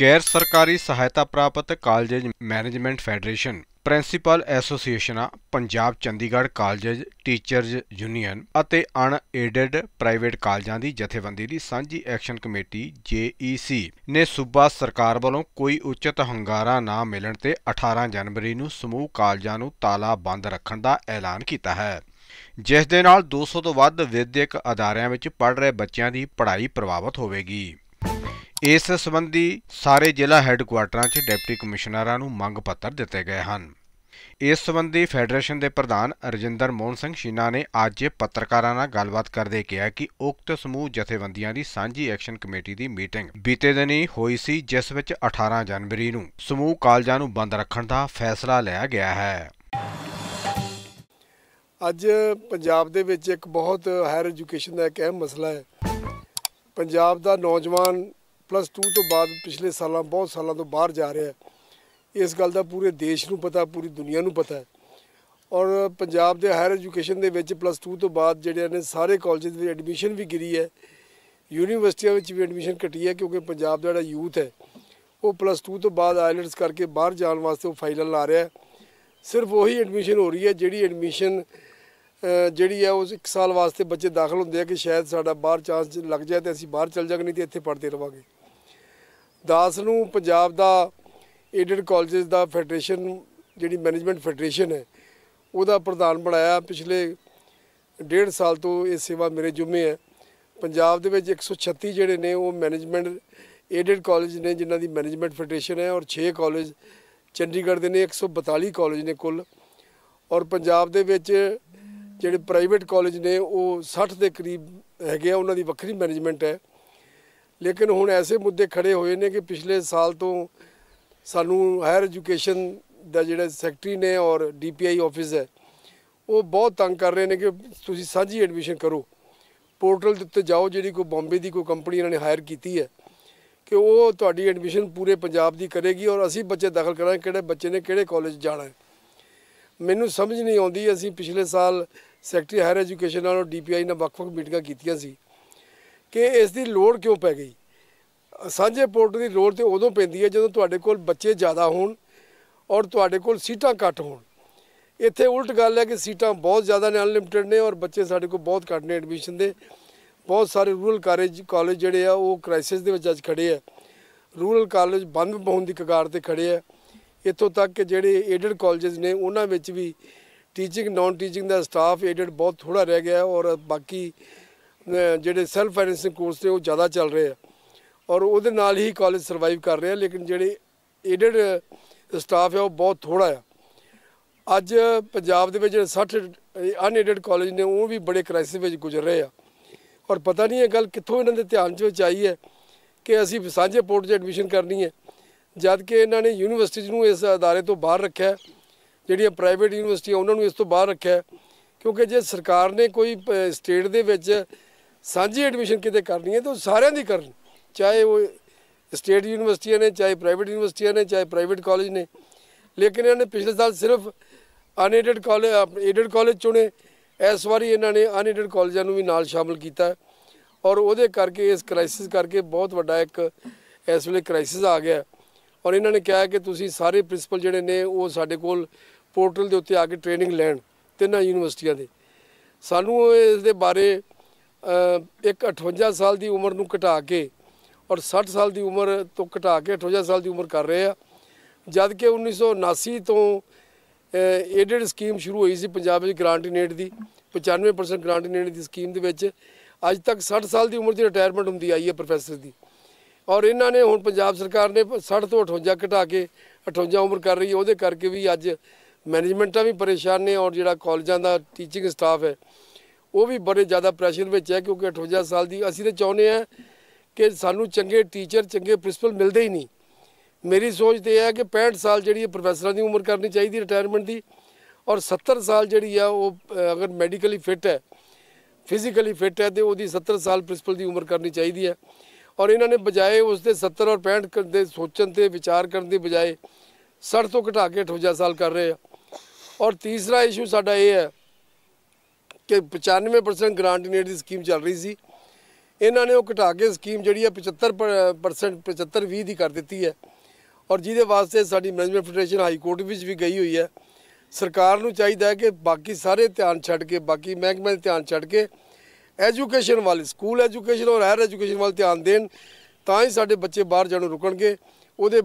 ਗੈਰ ਸਰਕਾਰੀ ਸਹਾਇਤਾ ਪ੍ਰਾਪਤ ਕਾਲਜਜ ਮੈਨੇਜਮੈਂਟ ਫੈਡਰੇਸ਼ਨ ਪ੍ਰਿੰਸੀਪਲ ਐਸੋਸੀਏਸ਼ਨਾਂ Punjab Chandigarh colleges teachers union ਅਤੇ ਅਣ ਏਡਡ ਪ੍ਰਾਈਵੇਟ ਕਾਲਜਾਂ ਦੀ ਜਥੇਬੰਦੀ ਦੀ ਸਾਂਝੀ ਐਕਸ਼ਨ ਕਮੇਟੀ JEC ਨੇ ਸੂਬਾ ਸਰਕਾਰ ਵੱਲੋਂ ਕੋਈ ਉਚਿਤ ਹੰਗਾਰਾ ਨਾ ਮਿਲਣ ਤੇ 18 ਜਨਵਰੀ ਨੂੰ ਸਮੂਹ ਕਾਲਜਾਂ ਨੂੰ ਤਾਲਾ ਬੰਦ ਰੱਖਣ ਦਾ ਐਲਾਨ ਕੀਤਾ ਹੈ ਜਿਸ ਦੇ ਨਾਲ 200 ਤੋਂ ਵੱਧ ਵਿਦਿਅਕ ਅਦਾਰਿਆਂ ਵਿੱਚ ਪੜ੍ਹ ਰਹੇ ਬੱਚਿਆਂ ਦੀ ਪੜ੍ਹਾਈ ਪ੍ਰਭਾਵਿਤ ਹੋਵੇਗੀ ਇਸ ਸੰਬੰਧੀ ਸਾਰੇ ਜ਼ਿਲ੍ਹਾ ਹੈੱਡਕੁਆਰਟਰਾਂ 'ਚ ਡਿਪਟੀ ਕਮਿਸ਼ਨਰਾਂ ਨੂੰ ਮੰਗ ਪੱਤਰ ਦਿੱਤੇ ਗਏ ਹਨ ਇਸ ਸੰਬੰਧੀ ਫੈਡਰੇਸ਼ਨ ਦੇ ਪ੍ਰਧਾਨ ਰਜਿੰਦਰ ਮੋਹਨ ਸਿੰਘ ਸ਼ੀਨਾ ਨੇ ਅੱਜ ਪੱਤਰਕਾਰਾਂ ਨਾਲ ਗੱਲਬਾਤ ਕਰਦੇ ਕਿਹਾ ਕਿ ਉਕਤ ਸਮੂਹ ਜਥੇਬੰਦੀਆਂ ਦੀ ਸਾਂਝੀ ਐਕਸ਼ਨ ਕਮੇਟੀ ਦੀ ਮੀਟਿੰਗ ਬੀਤੇ ਦਿਨੀ ਹੋਈ ਸੀ ਜਿਸ ਵਿੱਚ 18 ਜਨਵਰੀ ਨੂੰ ਸਮੂਹ ਕਾਲਜਾਂ ਨੂੰ ਬੰਦ ਰੱਖਣ ਦਾ ਫੈਸਲਾ ਲਿਆ ਗਿਆ ਹੈ ਅੱਜ ਪੰਜਾਬ ਦੇ ਵਿੱਚ ਇੱਕ ਬਹੁਤ ਹਾਇਰ ਐਜੂਕੇਸ਼ਨ ਦਾ ਇੱਕ ਅਹਿਮ ਮਸਲਾ ਹੈ ਪੰਜਾਬ ਦਾ ਨੌਜਵਾਨ ਪਲੱਸ 2 ਤੋਂ ਬਾਅਦ ਪਿਛਲੇ ਸਾਲਾਂ ਬਹੁਤ ਸਾਲਾਂ ਤੋਂ ਬਾਹਰ ਜਾ ਰਿਹਾ ਹੈ ਇਸ ਗੱਲ ਦਾ ਪੂਰੇ ਦੇਸ਼ ਨੂੰ ਪਤਾ ਪੂਰੀ ਦੁਨੀਆ ਨੂੰ ਪਤਾ ਹੈ ਔਰ ਪੰਜਾਬ ਦੇ ਹਾਇਰ ਐਜੂਕੇਸ਼ਨ ਦੇ ਵਿੱਚ ਪਲੱਸ 2 ਤੋਂ ਬਾਅਦ ਜਿਹੜੇ ਨੇ ਸਾਰੇ ਕਾਲਜਸ ਦੇ ਐਡਮਿਸ਼ਨ ਵੀ ਗਿਰੀ ਹੈ ਯੂਨੀਵਰਸਿਟੀਆਂ ਵਿੱਚ ਵੀ ਐਡਮਿਸ਼ਨ ਘਟੀ ਹੈ ਕਿਉਂਕਿ ਪੰਜਾਬ ਦਾ ਜਿਹੜਾ ਯੂਥ ਹੈ ਉਹ ਪਲੱਸ 2 ਤੋਂ ਬਾਅਦ ਆਇਲਟਸ ਕਰਕੇ ਬਾਹਰ ਜਾਣ ਵਾਸਤੇ ਉਹ ਫਾਈਨਲ ਲਾ ਰਿਹਾ ਸਿਰਫ ਉਹੀ ਐਡਮਿਸ਼ਨ ਹੋ ਰਹੀ ਹੈ ਜਿਹੜੀ ਐਡਮਿਸ਼ਨ ਜਿਹੜੀ ਆ ਉਹ 1 ਸਾਲ ਵਾਸਤੇ ਬੱਚੇ ਦਾਖਲ ਹੁੰਦੇ ਆ ਕਿ ਸ਼ਾਇਦ ਸਾਡਾ ਬਾਹਰ ਚਾਂਸ ਲੱਗ ਜਾਏ ਤੇ ਅਸੀਂ ਬਾਹਰ ਚਲ ਜਾਗੇ ਨਹੀਂ ਤੇ ਇੱਥੇ ਪੜ੍ਹਦੇ ਰਵਾਂਗੇ ਦਾਸ ਨੂੰ ਪੰਜਾਬ ਦਾ ਏਡਡ ਕਾਲਜਸ ਦਾ ਫੈਡਰੇਸ਼ਨ ਜਿਹੜੀ ਮੈਨੇਜਮੈਂਟ ਫੈਡਰੇਸ਼ਨ ਹੈ ਉਹਦਾ ਪ੍ਰਧਾਨ ਬਣਾਇਆ ਪਿਛਲੇ ਡੇਢ ਸਾਲ ਤੋਂ ਇਹ ਸੇਵਾ ਮੇਰੇ ਜੁਮੇ ਹੈ ਪੰਜਾਬ ਦੇ ਵਿੱਚ 136 ਜਿਹੜੇ ਨੇ ਉਹ ਮੈਨੇਜਮੈਂਟ ਏਡਡ ਕਾਲਜ ਨੇ ਜਿਨ੍ਹਾਂ ਦੀ ਮੈਨੇਜਮੈਂਟ ਫੈਡਰੇਸ਼ਨ ਹੈ ਔਰ 6 ਕਾਲਜ ਚੰਡੀਗੜ੍ਹ ਦੇ ਨੇ 142 ਕਾਲਜ ਨੇ ਕੁੱਲ ਔਰ ਪੰਜਾਬ ਦੇ ਵਿੱਚ ਜਿਹੜੇ ਪ੍ਰਾਈਵੇਟ ਕਾਲਜ ਨੇ ਉਹ 60 ਦੇ ਕਰੀਬ ਹੈਗੇ ਆ ਉਹਨਾਂ ਦੀ ਵੱਖਰੀ ਮੈਨੇਜਮੈਂਟ ਹੈ ਲੇਕਿਨ ਹੁਣ ਐਸੇ ਮੁੱਦੇ ਖੜੇ ਹੋਏ ਨੇ ਕਿ ਪਿਛਲੇ ਸਾਲ ਤੋਂ ਸਾਨੂੰ ਹਾਇਰ ਐਜੂਕੇਸ਼ਨ ਦਾ ਜਿਹੜਾ ਸੈਕਟਰੀ ਨੇ ਔਰ ਡੀਪੀਆਈ ਆਫਿਸ ਹੈ ਉਹ ਬਹੁਤ ਤੰਗ ਕਰ ਰਹੇ ਨੇ ਕਿ ਤੁਸੀਂ ਸਾਂਝੀ ਐਡਮਿਸ਼ਨ ਕਰੋ ਪੋਰਟਲ ਦੇ ਉੱਤੇ ਜਾਓ ਜਿਹੜੀ ਕੋਈ ਬੰਬੇ ਦੀ ਕੋਈ ਕੰਪਨੀ ਇਹਨਾਂ ਨੇ ਹਾਇਰ ਕੀਤੀ ਹੈ ਕਿ ਉਹ ਤੁਹਾਡੀ ਐਡਮਿਸ਼ਨ ਪੂਰੇ ਪੰਜਾਬ ਦੀ ਕਰੇਗੀ ਔਰ ਅਸੀਂ ਬੱਚੇ ਦਾਖਲ ਕਰਾਂਗੇ ਕਿਹੜੇ ਬੱਚੇ ਨੇ ਕਿਹੜੇ ਕਾਲਜ ਜਾਣਾ ਹੈ ਮੈਨੂੰ ਸਮਝ ਨਹੀਂ ਆਉਂਦੀ ਅਸੀਂ ਪਿਛਲੇ ਸਾਲ ਸੈਕਟਰੀ ਹਾਇਰ ਐਜੂਕੇਸ਼ਨ ਨਾਲ ਡੀਪੀਆਈ ਨਾਲ ਵੱਖ-ਵੱਖ ਮੀਟਿੰਗਾਂ ਕੀਤੀਆਂ ਸੀ ਕਿ ਇਸ ਦੀ ਲੋੜ ਕਿਉਂ ਪੈ ਗਈ ਸਾਂਝੇ ਪੋਰਟ ਦੀ ਲੋੜ ਤੇ ਉਦੋਂ ਪੈਂਦੀ ਹੈ ਜਦੋਂ ਤੁਹਾਡੇ ਕੋਲ ਬੱਚੇ ਜ਼ਿਆਦਾ ਹੋਣ ਔਰ ਤੁਹਾਡੇ ਕੋਲ ਸੀਟਾਂ ਘੱਟ ਹੋਣ ਇੱਥੇ ਉਲਟ ਗੱਲ ਹੈ ਕਿ ਸੀਟਾਂ ਬਹੁਤ ਜ਼ਿਆਦਾ ਨੇ ਅਨਲਿਮਿਟਿਡ ਨੇ ਔਰ ਬੱਚੇ ਸਾਡੇ ਕੋਲ ਬਹੁਤ ਘੱਟ ਨੇ ਐਡਮਿਸ਼ਨ ਦੇ ਬਹੁਤ ਸਾਰੇ ਰੂਰਲ ਕਾਲਜ ਕਾਲਜ ਜਿਹੜੇ ਆ ਉਹ ਕ੍ਰਾਈਸਿਸ ਦੇ ਵਿੱਚ ਅੱਜ ਖੜੇ ਆ ਰੂਰਲ ਕਾਲਜ ਬੰਦ ਹੋਣ ਦੀ ਕਗਾਰ ਤੇ ਖੜੇ ਆ ਇਤੋਂ ਤੱਕ ਕਿ ਜਿਹੜੇ ਏਡਡ ਕਾਲਜਸ ਨੇ ਉਹਨਾਂ ਵਿੱਚ ਵੀ ਟੀਚਿੰਗ ਨਾਨ ਟੀਚਿੰਗ ਦਾ ਸਟਾਫ ਐਡਡ ਬਹੁਤ ਥੋੜਾ ਰਹਿ ਗਿਆ ਔਰ ਬਾਕੀ ਜਿਹੜੇ ਸੈਲਫ ਫਾਈਨੈਂਸਿੰਗ ਕੋਰਸ ਨੇ ਉਹ ਜ਼ਿਆਦਾ ਚੱਲ ਰਹੇ ਆ ਔਰ ਉਹਦੇ ਨਾਲ ਹੀ ਕਾਲਜ ਸਰਵਾਈਵ ਕਰ ਰਿਹਾ ਲੇਕਿਨ ਜਿਹੜੇ ਐਡਡ ਸਟਾਫ ਹੈ ਉਹ ਬਹੁਤ ਥੋੜਾ ਆ ਅੱਜ ਪੰਜਾਬ ਦੇ ਵਿੱਚ ਜਿਹੜੇ 60 ਅਨਐਡਡ ਕਾਲਜ ਨੇ ਉਹ ਵੀ ਬੜੇ ਕ੍ਰਾਈਸਿਸ ਵਿੱਚ ਗੁਜ਼ਰ ਰਹੇ ਆ ਔਰ ਪਤਾ ਨਹੀਂ ਇਹ ਗੱਲ ਕਿੱਥੋਂ ਇਹਨਾਂ ਦੇ ਧਿਆਨ 'ਚ ਵਿੱਚ ਆਈ ਹੈ ਕਿ ਅਸੀਂ ਸਾਂਝੇ ਪੋਰਟ 'ਚ ਐਡਮਿਸ਼ਨ ਕਰਨੀ ਹੈ ਜਦ ਕਿ ਇਹਨਾਂ ਨੇ ਯੂਨੀਵਰਸਿਟੀ ਨੂੰ ਇਸ ਅਦਾਰੇ ਤੋਂ ਬਾਹਰ ਰੱਖਿਆ ਜਿਹੜੀਆਂ ਪ੍ਰਾਈਵੇਟ ਯੂਨੀਵਰਸਿਟੀਆਂ ਉਹਨਾਂ ਨੂੰ ਇਸ ਤੋਂ ਬਾਹਰ ਰੱਖਿਆ ਕਿਉਂਕਿ ਜੇ ਸਰਕਾਰ ਨੇ ਕੋਈ ਸਟੇਟ ਦੇ ਵਿੱਚ ਸਾਂਝੀ ਐਡਮਿਸ਼ਨ ਕਿਤੇ ਕਰਨੀ ਹੈ ਤਾਂ ਸਾਰਿਆਂ ਦੀ ਕਰਨ ਚਾਹੇ ਉਹ ਸਟੇਟ ਯੂਨੀਵਰਸਿਟੀਆਂ ਨੇ ਚਾਹੇ ਪ੍ਰਾਈਵੇਟ ਯੂਨੀਵਰਸਿਟੀਆਂ ਨੇ ਚਾਹੇ ਪ੍ਰਾਈਵੇਟ ਕਾਲਜ ਨੇ ਲੇਕਿਨ ਇਹਨਾਂ ਨੇ ਪਿਛਲੇ ਸਾਲ ਸਿਰਫ ਅਨਏਡਡ ਕਾਲਜ ਐਡਡ ਕਾਲਜ ਚੁਣੇ ਇਸ ਵਾਰੀ ਇਹਨਾਂ ਨੇ ਅਨਏਡਡ ਕਾਲਜਾਂ ਨੂੰ ਵੀ ਨਾਲ ਸ਼ਾਮਲ ਕੀਤਾ ਔਰ ਉਹਦੇ ਕਰਕੇ ਇਸ ਕ੍ਰਾਈਸਿਸ ਕਰਕੇ ਬਹੁਤ ਵੱਡਾ ਇੱਕ ਇਸ ਵੇਲੇ ਕ੍ਰਾਈਸਿਸ ਆ ਗਿਆ ਔਰ ਇਹਨਾਂ ਨੇ ਕਿਹਾ ਕਿ ਤੁਸੀਂ ਸਾਰੇ ਪ੍ਰਿੰਸੀਪਲ ਜਿਹੜੇ ਨੇ ਉਹ ਸਾਡੇ ਕੋਲ ਪੋਰਟਲ ਦੇ ਉੱਤੇ ਆ ਕੇ ਟ੍ਰੇਨਿੰਗ ਲੈਣ ਤਿੰਨਾਂ ਯੂਨੀਵਰਸਿਟੀਆਂ ਦੇ ਸਾਨੂੰ ਇਸ ਦੇ ਬਾਰੇ ਇੱਕ 58 ਸਾਲ ਦੀ ਉਮਰ ਨੂੰ ਘਟਾ ਕੇ ਔਰ 60 ਸਾਲ ਦੀ ਉਮਰ ਤੋਂ ਘਟਾ ਕੇ 58 ਸਾਲ ਦੀ ਉਮਰ ਕਰ ਰਹੇ ਆ ਜਦ ਕਿ 1979 ਤੋਂ ਐਡਡ ਸਕੀਮ ਸ਼ੁਰੂ ਹੋਈ ਸੀ ਪੰਜਾਬ ਵਿੱਚ ਗ੍ਰਾਂਟੀਨੇਟ ਦੀ 95% ਗ੍ਰਾਂਟੀਨੇਟ ਦੀ ਸਕੀਮ ਦੇ ਵਿੱਚ ਅੱਜ ਤੱਕ 60 ਸਾਲ ਦੀ ਉਮਰ ਦੀ ਰਿਟਾਇਰਮੈਂਟ ਹੁੰਦੀ ਆਈ ਹੈ ਪ੍ਰੋਫੈਸਰ ਦੀ ਔਰ ਇਹਨਾਂ ਨੇ ਹੁਣ ਪੰਜਾਬ ਸਰਕਾਰ ਨੇ 60 ਤੋਂ 58 ਘਟਾ ਕੇ 58 ਉਮਰ ਕਰ ਰਹੀ ਹੈ ਉਹਦੇ ਕਰਕੇ ਵੀ ਅੱਜ ਮੈਨੇਜਮੈਂਟਾਂ ਵੀ ਪਰੇਸ਼ਾਨ ਨੇ ਔਰ ਜਿਹੜਾ ਕਾਲਜਾਂ ਦਾ ਟੀਚਿੰਗ ਸਟਾਫ ਹੈ ਉਹ ਵੀ ਬੜੇ ਜ਼ਿਆਦਾ ਪ੍ਰੈਸ਼ਰ ਵਿੱਚ ਹੈ ਕਿਉਂਕਿ 58 ਸਾਲ ਦੀ ਅਸੀਂ ਤੇ ਚਾਹੁੰਦੇ ਆ ਕਿ ਸਾਨੂੰ ਚੰਗੇ ਟੀਚਰ ਚੰਗੇ ਪ੍ਰਿੰਸੀਪਲ ਮਿਲਦੇ ਹੀ ਨਹੀਂ ਮੇਰੀ ਸੋਚ ਤੇ ਇਹ ਹੈ ਕਿ 65 ਸਾਲ ਜਿਹੜੀ ਹੈ ਪ੍ਰੋਫੈਸਰਾਂ ਦੀ ਉਮਰ ਕਰਨੀ ਚਾਹੀਦੀ ਰਿਟਾਇਰਮੈਂਟ ਦੀ ਔਰ 70 ਸਾਲ ਜਿਹੜੀ ਆ ਉਹ ਅਗਰ ਮੈਡੀਕਲੀ ਫਿਟ ਹੈ ਫਿਜ਼ੀਕਲੀ ਫਿਟ ਹੈ ਤੇ ਉਹਦੀ 70 ਸਾਲ ਪ੍ਰਿੰਸੀਪਲ ਦੀ ਉਮਰ ਕਰਨੀ ਚਾਹੀਦੀ ਹੈ ਔਰ ਇਹਨਾਂ ਨੇ ਬਜਾਏ ਉਸ ਦੇ 70 ਔਰ 65 ਦੇ ਸੋਚਣ ਤੇ ਵਿਚਾਰ ਕਰਨ ਦੀ ਬਜਾਏ 60 ਤੋਂ ਘਟਾ ਕੇ 58 ਸਾਲ ਕਰ ਰਹੇ ਆ ਔਰ ਤੀਸਰਾ ਇਸ਼ੂ ਸਾਡਾ ਇਹ ਹੈ ਕਿ 95% ਗ੍ਰਾਂਟ ਨੀਡ ਦੀ ਸਕੀਮ ਚੱਲ ਰਹੀ ਸੀ ਇਹਨਾਂ ਨੇ ਉਹ ਘਟਾ ਕੇ ਸਕੀਮ ਜਿਹੜੀ ਹੈ 75% 75-20 ਦੀ ਕਰ ਦਿੱਤੀ ਹੈ ਔਰ ਜਿਹਦੇ ਵਾਸਤੇ ਸਾਡੀ ਮੈਨੇਜਮੈਂਟ ਫੈਡਰੇਸ਼ਨ ਹਾਈ ਕੋਰਟ ਵਿੱਚ ਵੀ ਗਈ ਹੋਈ ਹੈ ਸਰਕਾਰ ਨੂੰ ਚਾਹੀਦਾ ਹੈ ਕਿ ਬਾਕੀ ਸਾਰੇ ਧਿਆਨ ਛੱਡ ਕੇ ਬਾਕੀ ਮਹਿਕਮੇ ਦੇ ਧਿਆਨ ਛੱਡ ਕੇ ਐਜੂਕੇਸ਼ਨ ਵਾਲੇ ਸਕੂਲ ਐਜੂਕੇਸ਼ਨ ਔਰ ਹਾਇਰ ਐਜੂਕੇਸ਼ਨ ਵੱਲ ਧਿਆਨ ਦੇਣ ਤਾਂ ਹੀ ਸਾਡੇ ਬੱਚੇ ਬਾਹਰ ਜਾਣੋਂ ਰੁਕਣਗੇ ਉਹਦੇ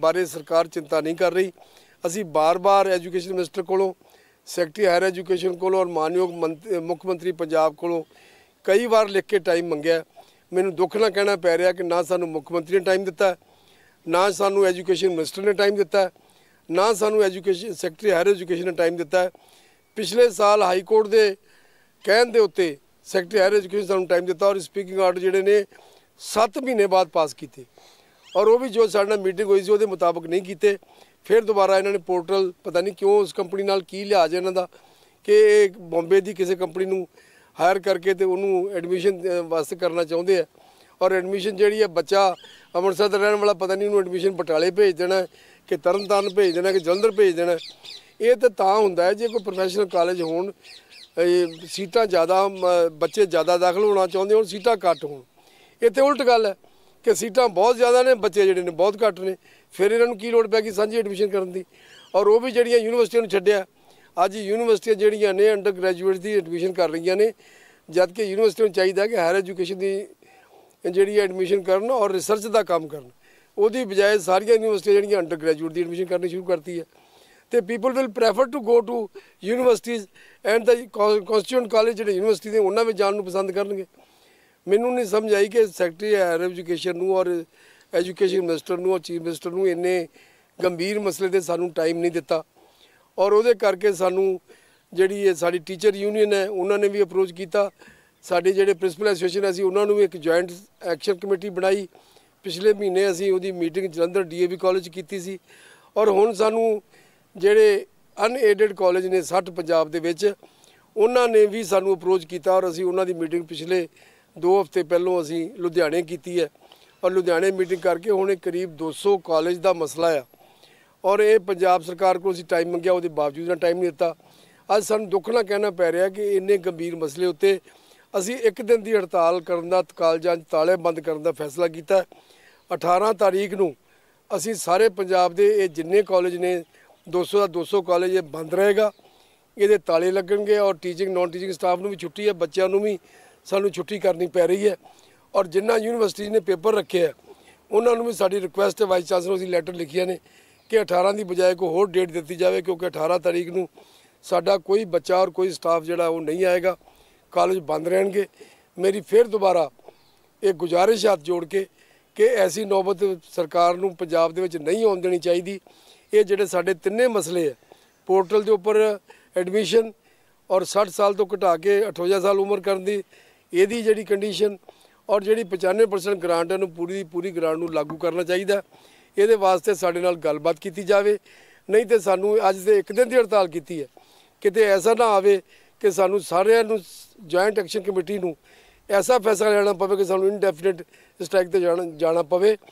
ਬਾਰੇ ਸਰਕਾਰ ਚਿੰਤਾ ਨਹੀਂ ਕਰ ਰਹੀ ਅਸੀਂ ਬਾਰ-ਬਾਰ ਐਜੂਕੇਸ਼ਨ ਮਿਨਿਸਟਰ ਕੋਲੋਂ ਸੈਕਟਰੀ ਹਾਇਰ ਐਜੂਕੇਸ਼ਨ ਕੋਲੋਂ ਔਰ ਮਾਨਯੋਗ ਮੁੱਖ ਮੰਤਰੀ ਪੰਜਾਬ ਕੋਲੋਂ ਕਈ ਵਾਰ ਲਿਖ ਕੇ ਟਾਈਮ ਮੰਗਿਆ ਮੈਨੂੰ ਦੁੱਖ ਨਾਲ ਕਹਿਣਾ ਪੈ ਰਿਹਾ ਕਿ ਨਾ ਸਾਨੂੰ ਮੁੱਖ ਮੰਤਰੀ ਨੇ ਟਾਈਮ ਦਿੱਤਾ ਨਾ ਸਾਨੂੰ ਐਜੂਕੇਸ਼ਨ ਮਿਨਿਸਟਰ ਨੇ ਟਾਈਮ ਦਿੱਤਾ ਨਾ ਸਾਨੂੰ ਐਜੂਕੇਸ਼ਨ ਸੈਕਟਰੀ ਹਾਇਰ ਐਜੂਕੇਸ਼ਨ ਨੇ ਟਾਈਮ ਦਿੱਤਾ ਪਿਛਲੇ ਸਾਲ ਹਾਈ ਕੋਰਟ ਦੇ ਕਹਿਣ ਦੇ ਉੱਤੇ ਸੈਕਟਰੀ ਹਾਇਰ ਐਜੂਕੇਸ਼ਨ ਸਾਨੂੰ ਟਾਈਮ ਦਿੱਤਾ ਔਰ ਸਪੀਕਿੰਗ ਆਰਡਰ ਜਿਹੜੇ ਨੇ 7 ਮਹੀਨੇ ਬਾਅਦ ਪਾਸ ਕੀਤੇ ਔਰ ਉਹ ਵੀ ਜੋ ਸਾਡਾ ਮੀਟਿੰਗ ਹੋਈ ਸੀ ਉਹਦੇ ਮੁਤਾਬਕ ਨਹੀਂ ਕੀਤੇ ਫਿਰ ਦੁਬਾਰਾ ਇਹਨਾਂ ਨੇ ਪੋਰਟਲ ਪਤਾ ਨਹੀਂ ਕਿਉਂ ਉਸ ਕੰਪਨੀ ਨਾਲ ਕੀ ਲਿਹਾਜ਼ ਇਹਨਾਂ ਦਾ ਕਿ ਇਹ ਬੰਬੇ ਦੀ ਕਿਸੇ ਕੰਪਨੀ ਨੂੰ ਹਾਇਰ ਕਰਕੇ ਤੇ ਉਹਨੂੰ ਐਡਮਿਸ਼ਨ ਵਾਸਤੇ ਕਰਨਾ ਚਾਹੁੰਦੇ ਆ ਔਰ ਐਡਮਿਸ਼ਨ ਜਿਹੜੀ ਹੈ ਬੱਚਾ ਅੰਮ੍ਰਿਤਸਰ ਦਾ ਰਹਿਣ ਵਾਲਾ ਪਤਾ ਨਹੀਂ ਉਹਨੂੰ ਐਡਮਿਸ਼ਨ ਪਟਾਲੇ ਭੇਜ ਦੇਣਾ ਕਿ ਤਰਨਤਾਰਨ ਭੇਜ ਦੇਣਾ ਕਿ ਜਲੰਧਰ ਭੇਜ ਦੇਣਾ ਇਹ ਤਾਂ ਤਾਂ ਹੁੰਦਾ ਹੈ ਜੇ ਕੋਈ ਪ੍ਰੋਫੈਸ਼ਨਲ ਕਾਲਜ ਹੋਣ ਸੀਟਾਂ ਜ਼ਿਆਦਾ ਬੱਚੇ ਜ਼ਿਆਦਾ ਦਾਖਲ ਹੋਣਾ ਚਾਹੁੰਦੇ ਹੋਣ ਸੀਟਾਂ ਘੱਟ ਹੋਣ ਇੱਥੇ ਉਲਟ ਗੱਲ ਹੈ ਕਿ ਸੀਟਾਂ ਬਹੁਤ ਜ਼ਿਆਦਾ ਨੇ ਬੱਚੇ ਜਿਹੜੇ ਨੇ ਬਹੁਤ ਘੱਟ ਨੇ ਫਿਰ ਇਹਨਾਂ ਨੂੰ ਕੀ ਲੋੜ ਪੈ ਗਈ ਸਾਂਝੀ ਐਡਮਿਸ਼ਨ ਕਰਨ ਦੀ ਔਰ ਉਹ ਵੀ ਜਿਹੜੀਆਂ ਯੂਨੀਵਰਸਿਟੀਆਂ ਨੂੰ ਛੱਡਿਆ ਅੱਜ ਯੂਨੀਵਰਸਿਟੀਆਂ ਜਿਹੜੀਆਂ ਨੇ ਅੰਡਰ ਗ੍ਰੈਜੂਏਟ ਦੀ ਐਡਮਿਸ਼ਨ ਕਰ ਰਹੀਆਂ ਨੇ ਜਦ ਕਿ ਯੂਨੀਵਰਸਿਟੀ ਨੂੰ ਚਾਹੀਦਾ ਕਿ ਹਾਇਰ ਐਜੂਕੇਸ਼ਨ ਦੀ ਜਿਹੜੀ ਐਡਮਿਸ਼ਨ ਕਰਨ ਔਰ ਰਿਸਰਚ ਦਾ ਕੰਮ ਕਰਨ ਉਹਦੀ ਬਜਾਏ ਸਾਰੀਆਂ ਯੂਨੀਵਰਸਿਟੀਆਂ ਜਿਹੜੀਆਂ ਅੰਡਰ ਗ੍ਰੈਜੂਏਟ ਦੀ ਐਡਮਿਸ਼ਨ ਕਰਨੀ ਸ਼ੁਰੂ ਕਰਤੀ ਹੈ ਤੇ people will prefer to go to universities and the constituent college ਜਿਹੜੇ ਯੂਨੀਵਰਸਿਟੀ ਦੇ ਉਹਨਾਂ ਵਿੱਚ ਜਾਣ ਨੂੰ ਪਸੰਦ ਕਰਨਗੇ ਮੈਨੂੰ ਨਹੀਂ ਸਮਝ ਆਈ ਕਿ ਸੈਕਟਰੀ ਹਾਇਰ ਐਜੂਕੇਸ਼ਨ ਨੂੰ ਔਰ ਐਜੂਕੇਸ਼ਨ ਮਿਨਿਸਟਰ ਨੂੰ ਔਰ ਚੀਫ ਮਿਨਿਸਟਰ ਨੂੰ ਇੰਨੇ ਗੰਭੀਰ ਮਸਲੇ ਤੇ ਸਾਨੂੰ ਟਾਈਮ ਨਹੀਂ ਦਿੱਤਾ ਔਰ ਉਹਦੇ ਕਰਕੇ ਸਾਨੂੰ ਜਿਹੜੀ ਇਹ ਸਾਡੀ ਟੀਚਰ ਯੂਨੀਅਨ ਹੈ ਉਹਨਾਂ ਨੇ ਵੀ ਅਪਰੋਚ ਕੀਤਾ ਸਾਡੇ ਜਿਹੜੇ ਪ੍ਰਿੰਸੀਪਲ ਐਸੋਸੀਏਸ਼ਨ ਅਸੀਂ ਉਹਨਾਂ ਨੂੰ ਇੱਕ ਜੁਆਇੰਟ ਐਕਸ਼ਨ ਕਮੇਟੀ ਬਣਾਈ ਪਿਛਲੇ ਮਹੀਨੇ ਅਸੀਂ ਉਹਦੀ ਮੀਟਿੰਗ ਜਲੰਧਰ ਡੀਏਵੀ ਕਾਲਜ ਕੀਤੀ ਸੀ ਔਰ ਹੁਣ ਸਾਨੂੰ ਜਿਹੜੇ ਅਨਏਡਡ ਕਾਲਜ ਨੇ 60 ਪੰਜਾਬ ਦੇ ਵਿੱਚ ਉਹਨਾਂ ਨੇ ਵੀ ਸਾਨੂੰ ਅਪਰੋਚ ਕੀਤਾ ਔਰ ਅਸੀਂ ਉਹਨਾਂ ਦੀ ਮੀਟਿੰਗ ਪਿਛਲੇ 2 ਹਫ਼ਤੇ ਪਹਿਲਾਂ ਅਸੀਂ ਲੁਧਿਆਣੇ ਕੀਤੀ ਹੈ ਔਰ ਲੁਧਿਆਣੇ ਮੀਟਿੰਗ ਕਰਕੇ ਹੁਣ ਕਰੀਬ 200 ਕਾਲਜ ਦਾ ਮਸਲਾ ਆ ਔਰ ਇਹ ਪੰਜਾਬ ਸਰਕਾਰ ਕੋਲ ਅਸੀਂ ਟਾਈਮ ਮੰਗਿਆ ਉਹਦੇ ਬਾਵਜੂਦ ਨਾ ਟਾਈਮ ਨਹੀਂ ਦਿੱਤਾ ਅੱਜ ਸਾਨੂੰ ਦੁੱਖ ਨਾਲ ਕਹਿਣਾ ਪੈ ਰਿਹਾ ਕਿ ਇੰਨੇ ਗੰਭੀਰ ਮਸਲੇ ਉੱਤੇ ਅਸੀਂ ਇੱਕ ਦਿਨ ਦੀ ਹੜਤਾਲ ਕਰਨ ਦਾ ਕਾਲਜਾਂ 'ਚ ਤਾਲੇ ਬੰਦ ਕਰਨ ਦਾ ਫੈਸਲਾ ਕੀਤਾ 18 ਤਾਰੀਖ ਨੂੰ ਅਸੀਂ ਸਾਰੇ ਪੰਜਾਬ ਦੇ ਇਹ ਜਿੰਨੇ ਕਾਲਜ ਨੇ 200 ਦਾ 200 ਕਾਲਜ ਇਹ ਬੰਦ ਰਹੇਗਾ ਇਹਦੇ ਤਾਲੇ ਲੱਗਣਗੇ ਔਰ ਟੀਚਿੰਗ ਨਾਨ ਟੀਚਿੰਗ ਸਟਾਫ ਨੂੰ ਵੀ ਛੁੱਟੀ ਹੈ ਬੱਚਿਆਂ ਨੂੰ ਵੀ ਸਾਨੂੰ ਛੁੱਟੀ ਕਰਨੀ ਪੈ ਰਹੀ ਹੈ ਔਰ ਜਿੰਨਾ ਯੂਨੀਵਰਸਿਟੀ ਨੇ ਪੇਪਰ ਰੱਖੇ ਆ ਉਹਨਾਂ ਨੂੰ ਵੀ ਸਾਡੀ ਰਿਕੁਐਸਟ ਹੈ ਵਾਈਸ ਚਾਂਸਲਰ ਅਸੀਂ ਲੈਟਰ ਲਿਖਿਆ ਨੇ ਕਿ 18 ਦੀ ਬਜਾਏ ਕੋਈ ਹੋਰ ਡੇਟ ਦਿੱਤੀ ਜਾਵੇ ਕਿਉਂਕਿ 18 ਤਰੀਕ ਨੂੰ ਸਾਡਾ ਕੋਈ ਬੱਚਾ ਔਰ ਕੋਈ ਸਟਾਫ ਜਿਹੜਾ ਉਹ ਨਹੀਂ ਆਏਗਾ ਕਾਲਜ ਬੰਦ ਰਹਿਣਗੇ ਮੇਰੀ ਫੇਰ ਦੁਬਾਰਾ ਇਹ ਗੁਜਾਰਿਸ਼ ਹੱਥ ਜੋੜ ਕੇ ਕਿ ਐਸੀ ਨੌਬਤ ਸਰਕਾਰ ਨੂੰ ਪੰਜਾਬ ਦੇ ਵਿੱਚ ਨਹੀਂ ਆਉਣ ਦੇਣੀ ਚਾਹੀਦੀ ਇਹ ਜਿਹੜੇ ਸਾਡੇ ਤਿੰਨੇ ਮਸਲੇ ਆ ਪੋਰਟਲ ਦੇ ਉੱਪਰ ਐਡਮਿਸ਼ਨ ਔਰ 60 ਸਾਲ ਤੋਂ ਘਟਾ ਕੇ 58 ਸਾਲ ਉਮਰ ਕਰਨ ਦੀ ਇਹਦੀ ਜਿਹੜੀ ਕੰਡੀਸ਼ਨ ਔਰ ਜਿਹੜੀ 95% ਗ੍ਰਾਂਟ ਨੂੰ ਪੂਰੀ ਪੂਰੀ ਗ੍ਰਾਂਟ ਨੂੰ ਲਾਗੂ ਕਰਨਾ ਚਾਹੀਦਾ ਇਹਦੇ ਵਾਸਤੇ ਸਾਡੇ ਨਾਲ ਗੱਲਬਾਤ ਕੀਤੀ ਜਾਵੇ ਨਹੀਂ ਤੇ ਸਾਨੂੰ ਅੱਜ ਦੇ ਇੱਕ ਦਿਨ ਦੀ ਹੜਤਾਲ ਕੀਤੀ ਹੈ ਕਿਤੇ ਐਸਾ ਨਾ ਆਵੇ ਕਿ ਸਾਨੂੰ ਸਾਰਿਆਂ ਨੂੰ ਜੁਆਇੰਟ ਐਕਸ਼ਨ ਕਮੇਟੀ ਨੂੰ ਐਸਾ ਫੈਸਲਾ ਲੈਣਾ ਪਵੇ ਕਿ ਸਾਨੂੰ ਇਨਡੈਫੀਨਿਟ ਸਟ੍ਰਾਈਕ ਤੇ ਜਾਣਾ ਪਵੇ